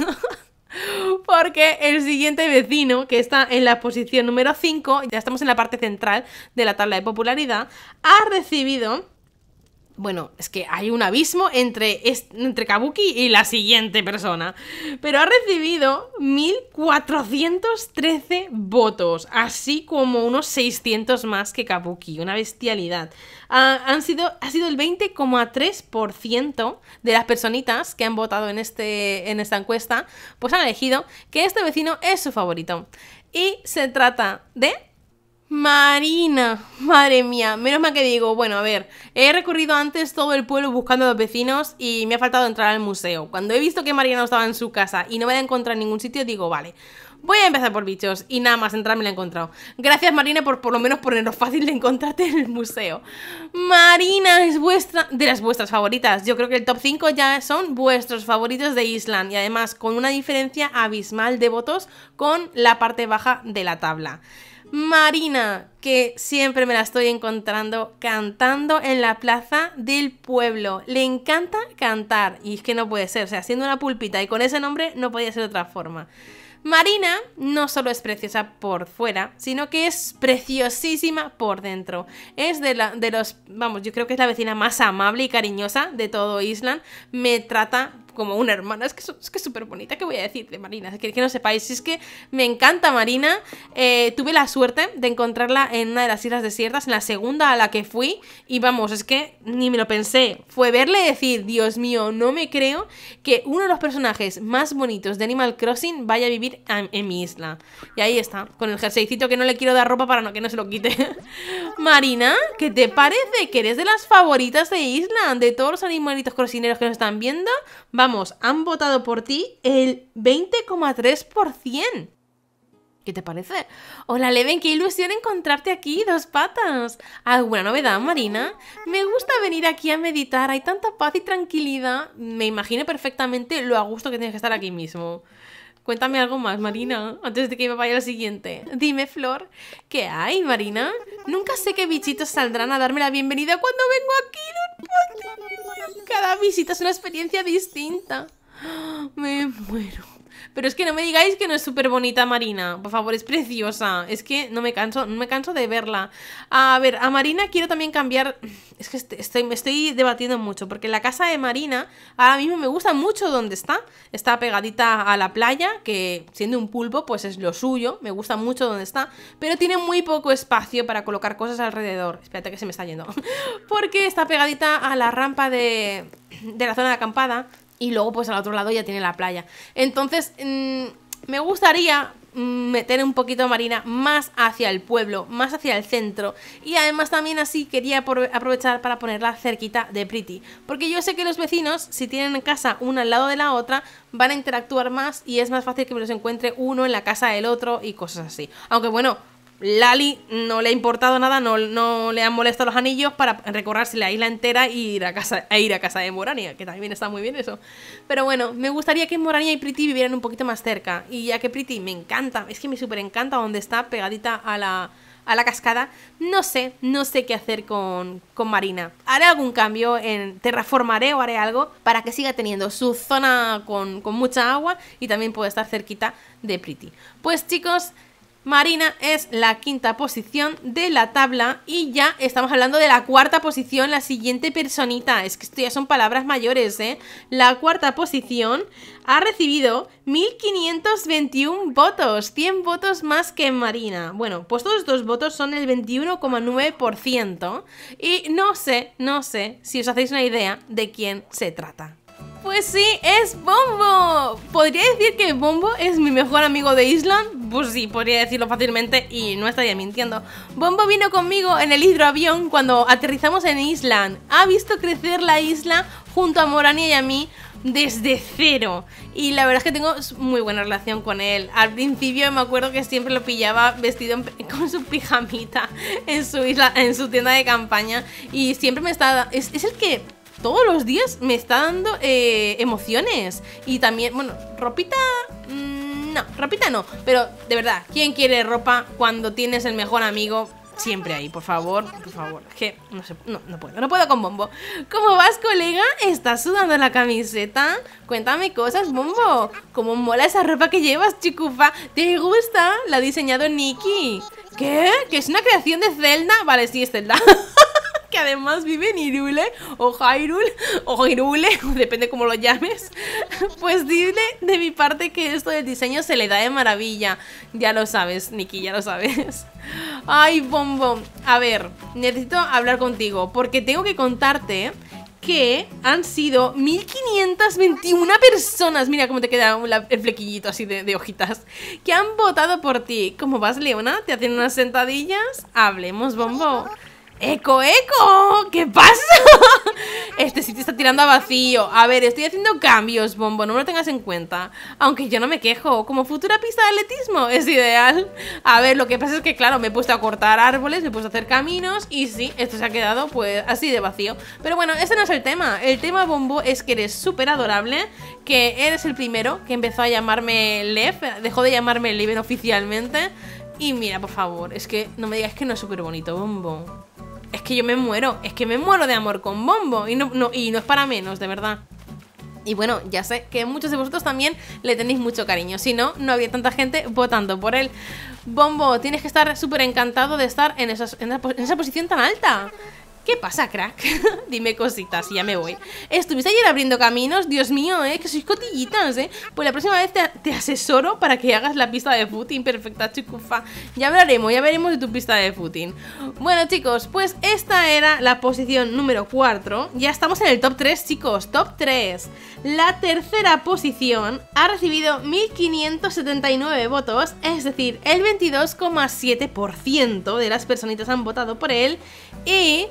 Porque el siguiente vecino, que está en la posición número 5, ya estamos en la parte central de la tabla de popularidad, ha recibido bueno, es que hay un abismo entre, entre Kabuki y la siguiente persona. Pero ha recibido 1.413 votos, así como unos 600 más que Kabuki. Una bestialidad. Ha, han sido, ha sido el 20,3% de las personitas que han votado en, este, en esta encuesta, pues han elegido que este vecino es su favorito. Y se trata de Marina, madre mía, menos mal que digo, bueno, a ver, he recorrido antes todo el pueblo buscando a los vecinos y me ha faltado entrar al museo. Cuando he visto que Marina no estaba en su casa y no me la he encontrado en ningún sitio, digo, vale, voy a empezar por bichos y nada más entrar me la he encontrado. Gracias Marina por por lo menos ponernos fácil de encontrarte en el museo. Marina es vuestra, de las vuestras favoritas. Yo creo que el top 5 ya son vuestros favoritos de Island y además con una diferencia abismal de votos con la parte baja de la tabla. Marina, que siempre me la estoy encontrando cantando en la plaza del pueblo. Le encanta cantar y es que no puede ser, o sea, haciendo una pulpita y con ese nombre no podía ser otra forma. Marina no solo es preciosa por fuera, sino que es preciosísima por dentro. Es de, la, de los, vamos, yo creo que es la vecina más amable y cariñosa de todo Island. Me trata como una hermana. Es que es que súper bonita. ¿Qué voy a decir de Marina? Que, que no sepáis. Es que me encanta Marina. Eh, tuve la suerte de encontrarla en una de las islas desiertas, en la segunda a la que fui. Y vamos, es que ni me lo pensé. Fue verle decir, Dios mío, no me creo que uno de los personajes más bonitos de Animal Crossing vaya a vivir en, mi isla. Y ahí está, con el jerseycito que no le quiero dar ropa para no, que no se lo quite. Marina, ¿qué te parece? Que eres de las favoritas de Island, de todos los animalitos crocineros que nos están viendo. Va Vamos, han votado por ti el 20,3%. ¿Qué te parece? Hola, Leven, qué ilusión encontrarte aquí, dos patas. ¿Alguna novedad, Marina? Me gusta venir aquí a meditar, hay tanta paz y tranquilidad. Me imagino perfectamente lo a gusto que tienes que estar aquí mismo. Cuéntame algo más, Marina, antes de que me vaya al siguiente. Dime, Flor, ¿qué hay, Marina? Nunca sé qué bichitos saldrán a darme la bienvenida cuando vengo aquí, cada visita es una experiencia distinta. Me muero. Pero es que no me digáis que no es súper bonita Marina. Por favor, es preciosa. Es que no me canso, no me canso de verla. A ver, a Marina quiero también cambiar. Es que este, estoy, me estoy debatiendo mucho, porque la casa de Marina ahora mismo me gusta mucho donde está. Está pegadita a la playa, que siendo un pulpo, pues es lo suyo. Me gusta mucho donde está. Pero tiene muy poco espacio para colocar cosas alrededor. Espérate que se me está yendo. porque está pegadita a la rampa de, de la zona de acampada y luego pues al otro lado ya tiene la playa. Entonces, mm, me gustaría mm, meter un poquito Marina más hacia el pueblo, más hacia el centro y además también así quería aprovechar para ponerla cerquita de Pretty porque yo sé que los vecinos si tienen casa una al lado de la otra van a interactuar más y es más fácil que me los encuentre uno en la casa del otro y cosas así aunque bueno Lali no le ha importado nada, no, no le han molestado los anillos para recorrerse la isla entera e ir a casa, e ir a casa de Morania, que también está muy bien eso. Pero bueno, me gustaría que Morania y Pretty vivieran un poquito más cerca. Y ya que Pretty me encanta, es que me súper encanta donde está pegadita a la, a la cascada, no sé, no sé qué hacer con, con Marina. Haré algún cambio, en terraformaré o haré algo para que siga teniendo su zona con, con mucha agua y también pueda estar cerquita de Pretty. Pues chicos Marina es la quinta posición de la tabla y ya estamos hablando de la cuarta posición, la siguiente personita. Es que esto ya son palabras mayores, ¿eh? La cuarta posición ha recibido 1521 votos, 100 votos más que Marina. Bueno, pues todos estos votos son el 21,9% y no sé, no sé si os hacéis una idea de quién se trata. Pues sí, es Bombo. ¿Podría decir que Bombo es mi mejor amigo de Island? Pues sí, podría decirlo fácilmente y no estaría mintiendo. Bombo vino conmigo en el hidroavión cuando aterrizamos en Island. Ha visto crecer la isla junto a Morania y a mí desde cero. Y la verdad es que tengo muy buena relación con él. Al principio me acuerdo que siempre lo pillaba vestido con su pijamita en su isla, en su tienda de campaña. Y siempre me estaba. es el que todos los días me está dando eh, emociones. Y también, bueno, ropita... Mm, no, ropita no. Pero de verdad, ¿quién quiere ropa cuando tienes el mejor amigo? Siempre ahí, por favor, por favor. Que no, sé, no, no puedo, no puedo con Bombo. ¿Cómo vas, colega? ¿Estás sudando la camiseta? Cuéntame cosas, Bombo. ¿Cómo mola esa ropa que llevas, chicufa? ¿Te gusta? La ha diseñado Nicky. ¿Qué? ¿Que es una creación de Zelda? Vale, sí, es Zelda. que además vive en Irule o Hyrule o Irule, depende cómo lo llames, pues dile de mi parte que esto del diseño se le da de maravilla. Ya lo sabes, Nikki, ya lo sabes. Ay, Bombo, a ver, necesito hablar contigo porque tengo que contarte que han sido 1521 personas, mira cómo te queda el flequillito así de, de, hojitas, que han votado por ti. ¿Cómo vas, Leona? ¿Te hacen unas sentadillas? Hablemos, bombo. ¡Eco, eco! ¿Qué pasa? Este sitio está tirando a vacío. A ver, estoy haciendo cambios, Bombo, no me lo tengas en cuenta. Aunque yo no me quejo, como futura pista de atletismo es ideal. A ver, lo que pasa es que, claro, me he puesto a cortar árboles, me he puesto a hacer caminos y sí, esto se ha quedado pues así de vacío. Pero bueno, ese no es el tema. El tema, Bombo, es que eres súper adorable, que eres el primero que empezó a llamarme Lev, dejó de llamarme Leven oficialmente. Y mira, por favor, es que no me digas que no es súper bonito, Bombo es que yo me muero, es que me muero de amor con Bombo y no, no, y no es para menos, de verdad. Y bueno, ya sé que muchos de vosotros también le tenéis mucho cariño, si no, no había tanta gente votando por él. Bombo, tienes que estar súper encantado de estar en, esa, en esa posición tan alta. ¿Qué pasa, crack? Dime cositas y ya me voy. ¿Estuviste ayer abriendo caminos? Dios mío, ¿eh? Que sois cotillitas, ¿eh? Pues la próxima vez te, asesoro para que hagas la pista de footing perfecta, chicufa. Ya hablaremos, ya veremos de tu pista de footing. Bueno, chicos, pues esta era la posición número 4. Ya estamos en el top 3, chicos. Top 3. La tercera posición ha recibido 1.579 votos, es decir, el 22,7% de las personitas han votado por él y...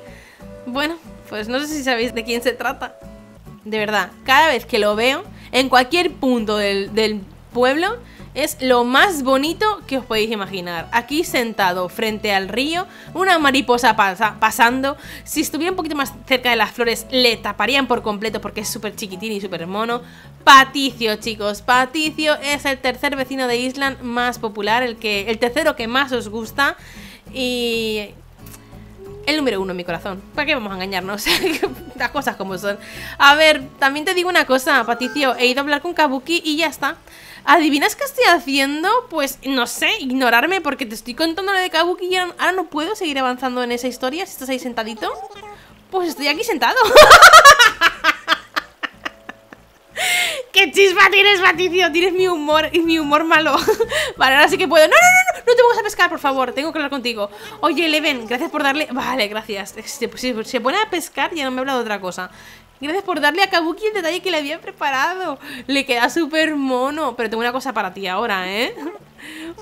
Bueno, pues no sé si sabéis de quién se trata. De verdad, cada vez que lo veo, en cualquier punto del, pueblo, es lo más bonito que os podéis imaginar. Aquí sentado frente al río, una mariposa pasando. Si estuviera un poquito más cerca de las flores, le taparían por completo porque es súper chiquitín y súper mono. Paticio, chicos. Paticio es el tercer vecino de Island más popular, el, que, el tercero que más os gusta. Y el número uno en mi corazón. ¿Para qué vamos a engañarnos? Las cosas como son. A ver, también te digo una cosa, Paticio. He ido a hablar con Kabuki y ya está. ¿Adivinas qué estoy haciendo? Pues no sé, ignorarme porque te estoy contando lo de Kabuki y ahora no puedo seguir avanzando en esa historia si estás ahí sentadito. Pues estoy aquí sentado. ¡Qué chispa tienes, Baticio! Tienes mi humor y mi humor malo. vale, ahora sí que puedo. ¡No, no, no! No, te pongas a pescar, por favor. Tengo que hablar contigo. Oye, Leven, gracias por darle. Vale, gracias. Si se pone a pescar, ya no me hablado de otra cosa. Gracias por darle a Kabuki el detalle que le había preparado. Le queda súper mono. Pero tengo una cosa para ti ahora, ¿eh?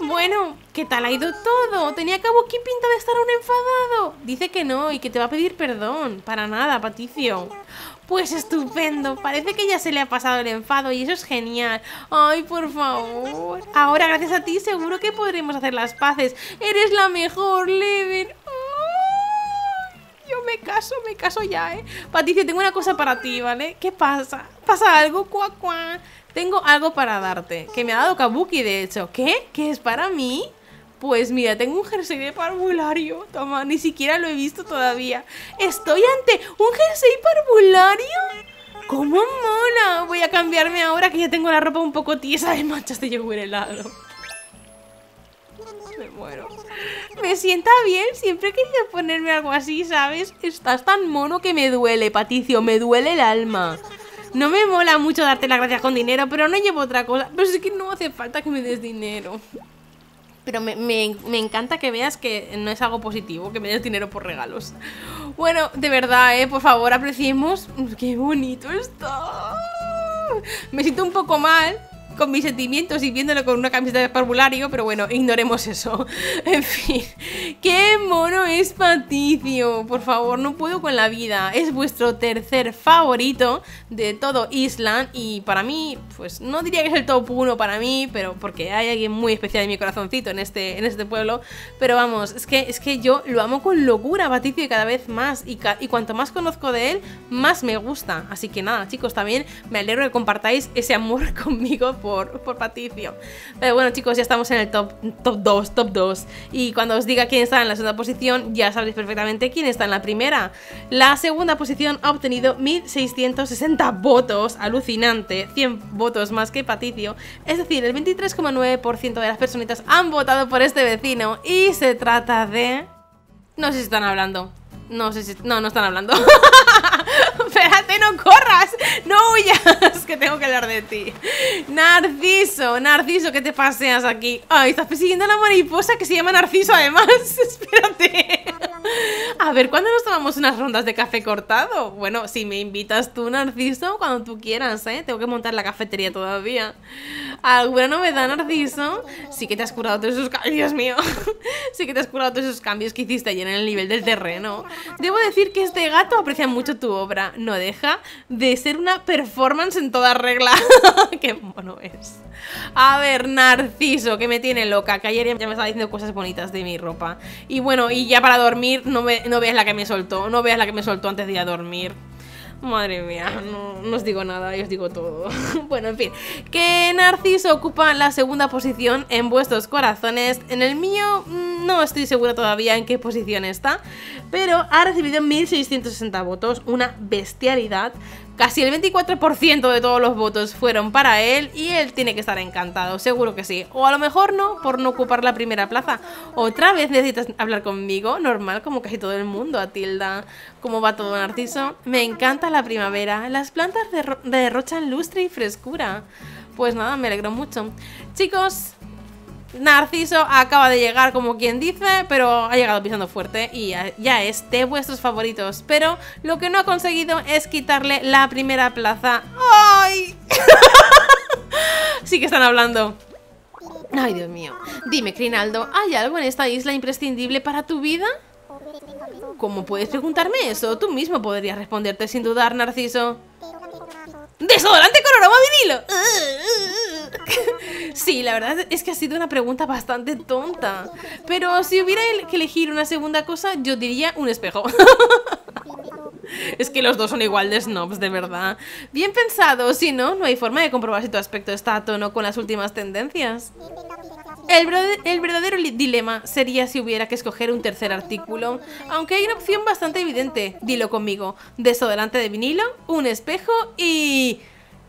Bueno, ¿qué tal ha ido todo? Tenía Kabuki pinta de estar un enfadado. Dice que no y que te va a pedir perdón. Para nada, Paticio. Pues estupendo, parece que ya se le ha pasado el enfado y eso es genial. Ay, por favor. Ahora, gracias a ti, seguro que podremos hacer las paces. Eres la mejor, Leven me caso, me caso ya, ¿eh? Patricia, tengo una cosa para ti, ¿vale? ¿Qué pasa? ¿Pasa algo? Cuá, Tengo algo para darte, que me ha dado Kabuki, de hecho. ¿Qué? ¿Qué es para mí? Pues mira, tengo un jersey de parvulario. Toma, ni siquiera lo he visto todavía. Estoy ante un jersey parvulario. ¡Cómo mola! Voy a cambiarme ahora que ya tengo la ropa un poco tiesa de manchas de el helado. Me muero. Me sienta bien, siempre he querido ponerme algo así, ¿sabes? Estás tan mono que me duele, Paticio, me duele el alma. No me mola mucho darte las gracias con dinero, pero no llevo otra cosa. Pero es que no hace falta que me des dinero. Pero me, encanta que veas que no es algo positivo, que me des dinero por regalos. Bueno, de verdad, ¿eh? por favor, apreciemos. Mm, ¡Qué bonito está! Me siento un poco mal, con mis sentimientos y viéndolo con una camiseta de formulario, pero bueno, ignoremos eso. En fin, qué mono es Paticio, por favor, no puedo con la vida. Es vuestro tercer favorito de todo Island y para mí, pues no diría que es el top 1 para mí, pero porque hay alguien muy especial en mi corazoncito en este, en este pueblo, pero vamos, es que, es que yo lo amo con locura, ...Baticio y cada vez más, y, y cuanto más conozco de él, más me gusta. Así que nada, chicos, también me alegro que compartáis ese amor conmigo por, paticio Pero bueno, chicos, ya estamos en el top, top 2, top 2. Y cuando os diga quién está en la segunda posición, ya sabréis perfectamente quién está en la primera. La segunda posición ha obtenido 1660 votos, alucinante, 100 votos más que paticio Es decir, el 23,9% de las personitas han votado por este vecino y se trata de... No sé si están hablando. No sé No, no están hablando. Espérate, no corras. No huyas, que tengo que hablar de ti. Narciso, Narciso, ¿qué te paseas aquí? Ay, estás persiguiendo a la mariposa que se llama Narciso, además. Espérate. A ver, ¿cuándo nos tomamos unas rondas de café cortado? Bueno, si me invitas tú, Narciso, cuando tú quieras, ¿eh? Tengo que montar la cafetería todavía alguna novedad, Narciso. Sí que te has curado todos esos cambios, mío. sí que te has curado todos esos cambios que hiciste ayer en el nivel del terreno. Debo decir que este gato aprecia mucho tu obra. No deja de ser una performance en toda regla. Qué mono es. A ver, Narciso, que me tiene loca. Que ayer ya me estaba diciendo cosas bonitas de mi ropa. Y bueno, y ya para dormir, no veas la que me soltó. No veas la que me soltó antes de ir a dormir. Madre mía, no, os digo nada, yo os digo todo. bueno, en fin, que Narciso ocupa la segunda posición en vuestros corazones. En el mío mm, no estoy segura todavía en qué posición está, pero ha recibido 1660 votos, una bestialidad, Casi el 24% de todos los votos fueron para él y él tiene que estar encantado, seguro que sí. O a lo mejor no, por no ocupar la primera plaza. Otra vez necesitas hablar conmigo, normal, como casi todo el mundo, Atilda. ¿Cómo va todo, Narciso? Me encanta la primavera, las plantas derrochan lustre y frescura. Pues nada, me alegro mucho. Chicos, Narciso acaba de llegar como quien dice, pero ha llegado pisando fuerte y ya, es de vuestros favoritos. Pero lo que no ha conseguido es quitarle la primera plaza. ¡Ay! sí que están hablando. Ay, Dios mío. Dime, Crinaldo, ¿hay algo en esta isla imprescindible para tu vida? ¿Cómo puedes preguntarme eso? Tú mismo podrías responderte sin dudar, Narciso. ¡Desodorante con aroma vinilo! sí, la verdad es que ha sido una pregunta bastante tonta. Pero si hubiera que elegir una segunda cosa, yo diría un espejo. Es que los dos son igual de snobs, de verdad. Bien pensado, si no, no hay forma de comprobar si tu aspecto está a tono con las últimas tendencias. El, verdadero dilema sería si hubiera que escoger un tercer artículo, aunque hay una opción bastante evidente, dilo conmigo, desodorante de vinilo, un espejo y...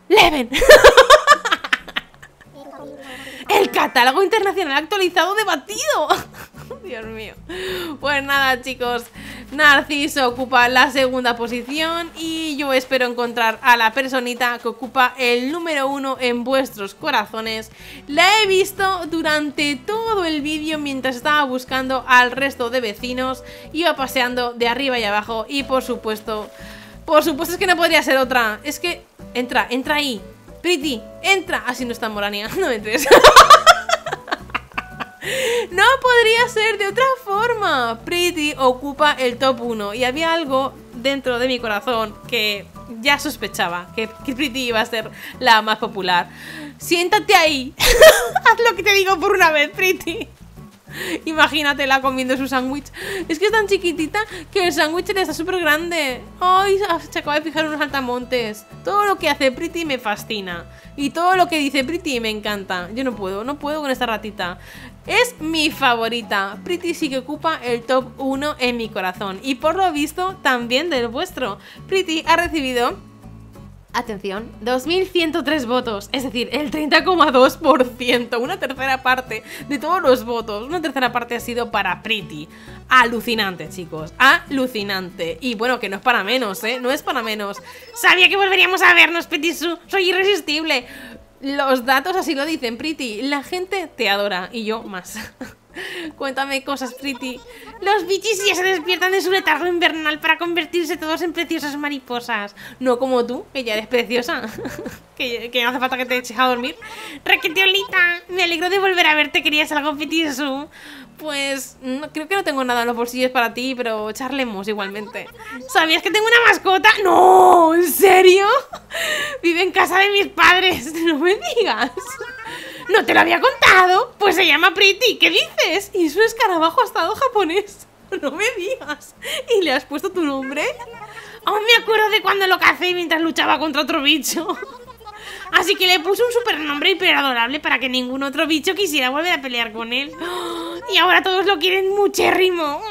¡Leven! el catálogo internacional actualizado debatido. Dios mío. Pues nada, chicos. Narciso ocupa la segunda posición y yo espero encontrar a la personita que ocupa el número uno en vuestros corazones. La he visto durante todo el vídeo mientras estaba buscando al resto de vecinos. Iba paseando de arriba y abajo y por supuesto... Por supuesto es que no podría ser otra. Es que... Entra, entra ahí. Pretty, entra. Así ah, no está Morania. No entres. No podría ser de otra forma. Pretty ocupa el top 1 y había algo dentro de mi corazón que ya sospechaba que, Pretty iba a ser la más popular. Siéntate ahí. Haz lo que te digo por una vez, Pretty. Imagínatela comiendo su sándwich. Es que es tan chiquitita que el sándwich le está súper grande. Ay, ah, se acaba de fijar unos altamontes. Todo lo que hace Pretty me fascina. Y todo lo que dice Pretty me encanta. Yo no puedo, no puedo con esta ratita. Es mi favorita. Pretty sí que ocupa el top 1 en mi corazón y por lo visto también del vuestro. Pretty ha recibido atención, 2.103 votos, es decir, el 30,2%, una tercera parte de todos los votos, una tercera parte ha sido para Pretty. Alucinante, chicos, alucinante. Y bueno, que no es para menos, ¿eh? No es para menos. Sabía que volveríamos a vernos, Pretty soy irresistible. Los datos así lo dicen, Pretty. La gente te adora y yo más. Cuéntame cosas, Pretty. Los bichis ya se despiertan de su letargo invernal para convertirse todos en preciosas mariposas. No como tú, que ya eres preciosa. que, no hace falta que te eches a dormir. Raqueteolita, me alegro de volver a verte. Querías algo petiso. Pues creo que no tengo nada en los bolsillos para ti, pero charlemos igualmente. ¿Sabías que tengo una mascota? ¡No! ¿En serio? Vive en casa de mis padres. No me digas. No te lo había contado. Pues se llama Pretty. ¿Qué dices? Y su escarabajo ha estado japonés. No me digas. ¿Y le has puesto tu nombre? Aún me acuerdo de cuando lo cacé mientras luchaba contra otro bicho. Así que le puse un supernombre hiperadorable para que ningún otro bicho quisiera volver a pelear con él. Y ahora todos lo quieren muchérrimo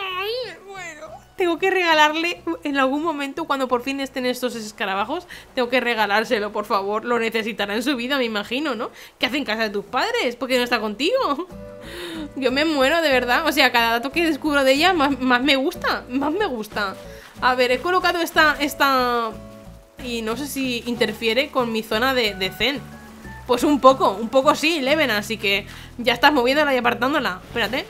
tengo que regalarle en algún momento, cuando por fin estén estos escarabajos, tengo que regalárselo, por favor. Lo necesitará en su vida, me imagino, ¿no? ¿Qué hace en casa de tus padres? ¿Por qué no está contigo? Yo me muero, de verdad. O sea, cada dato que descubro de ella, más, me gusta. Más me gusta. A ver, he colocado esta... esta... Y no sé si interfiere con mi zona de, zen. Pues un poco, un poco sí, Levena. así que ya estás moviéndola y apartándola. Espérate.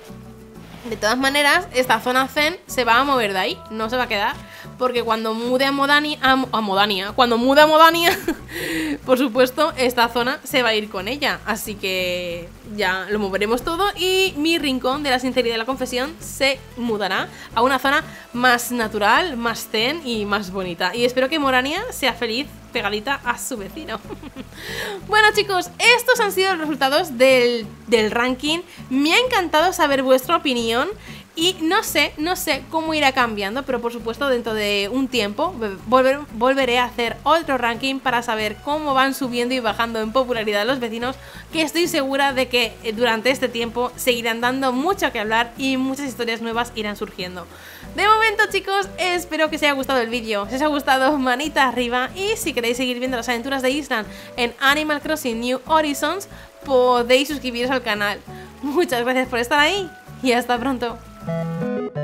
De todas maneras, esta zona zen se va a mover de ahí, no se va a quedar porque cuando mude a Modania, a, Modania, ¿eh? cuando mude a Modania, por supuesto, esta zona se va a ir con ella. Así que ya lo moveremos todo y mi rincón de la sinceridad y la confesión se mudará a una zona más natural, más zen y más bonita. Y espero que Morania sea feliz pegadita a su vecino. bueno chicos, estos han sido los resultados del ranking. Me ha encantado saber vuestra opinión y no sé, no sé cómo irá cambiando, pero por supuesto dentro de un tiempo volveré a hacer otro ranking para saber cómo van subiendo y bajando en popularidad los vecinos, que estoy segura de que eh, durante este tiempo seguirán dando mucho que hablar y muchas historias nuevas irán surgiendo. De momento chicos, espero que os haya gustado el vídeo, si os ha gustado manita arriba y si queréis seguir viendo las aventuras de Island en Animal Crossing New Horizons, podéis suscribiros al canal. Muchas gracias por estar ahí y hasta pronto. Thank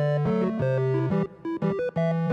you.